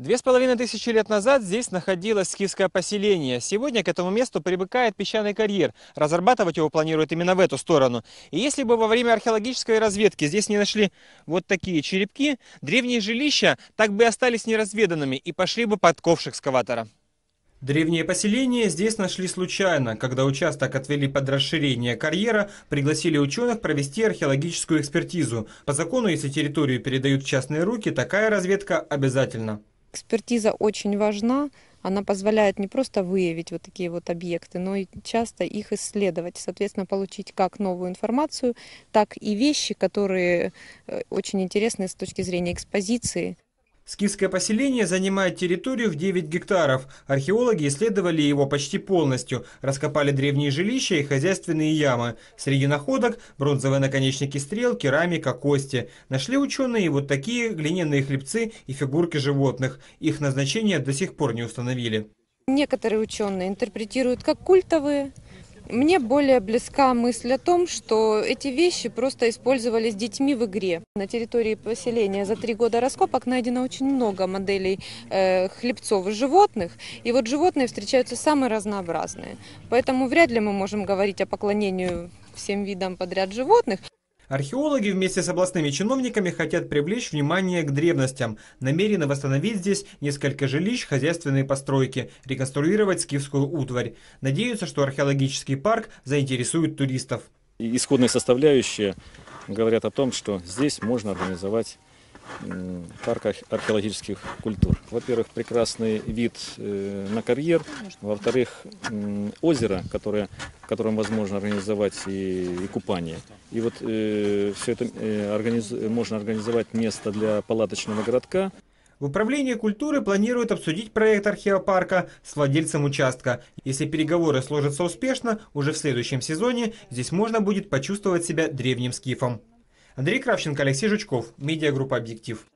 Две с половиной тысячи лет назад здесь находилось скифское поселение. Сегодня к этому месту примыкает песчаный карьер. Разрабатывать его планируют именно в эту сторону. И если бы во время археологической разведки здесь не нашли вот такие черепки, древние жилища так бы и остались неразведанными и пошли бы под ковш экскаватора. Древнее поселение здесь нашли случайно, когда участок отвели под расширение карьера, пригласили ученых провести археологическую экспертизу. По закону, если территорию передают в частные руки, такая разведка обязательна. Экспертиза очень важна. Она позволяет не просто выявить вот такие вот объекты, но и часто их исследовать, соответственно, получить как новую информацию, так и вещи, которые э, очень интересны с точки зрения экспозиции. Скифское поселение занимает территорию в 9 гектаров. Археологи исследовали его почти полностью, раскопали древние жилища и хозяйственные ямы. Среди находок – бронзовые наконечники стрел, керамика, кости. Нашли ученые вот такие глиняные хлебцы и фигурки животных. Их назначение до сих пор не установили. Некоторые ученые интерпретируют как культовые – мне более близка мысль о том, что эти вещи просто использовались детьми в игре. На территории поселения за три года раскопок найдено очень много моделей э, хлебцов и животных. И вот животные встречаются самые разнообразные. Поэтому вряд ли мы можем говорить о поклонении всем видам подряд животных. Археологи вместе с областными чиновниками хотят привлечь внимание к древностям, намерены восстановить здесь несколько жилищ, хозяйственные постройки, реконструировать скифскую утварь. Надеются, что археологический парк заинтересует туристов. Исходные составляющие говорят о том, что здесь можно организовать парк археологических культур. Во-первых, прекрасный вид э, на карьер. Во-вторых, озеро, которое котором возможно организовать и, и купание. И вот э, все это э, организ... можно организовать место для палаточного городка. В управлении культуры планируют обсудить проект археопарка с владельцем участка. Если переговоры сложатся успешно, уже в следующем сезоне здесь можно будет почувствовать себя древним скифом. Андрей Кравченко, Алексей Жучков, медиагруппа «Объектив».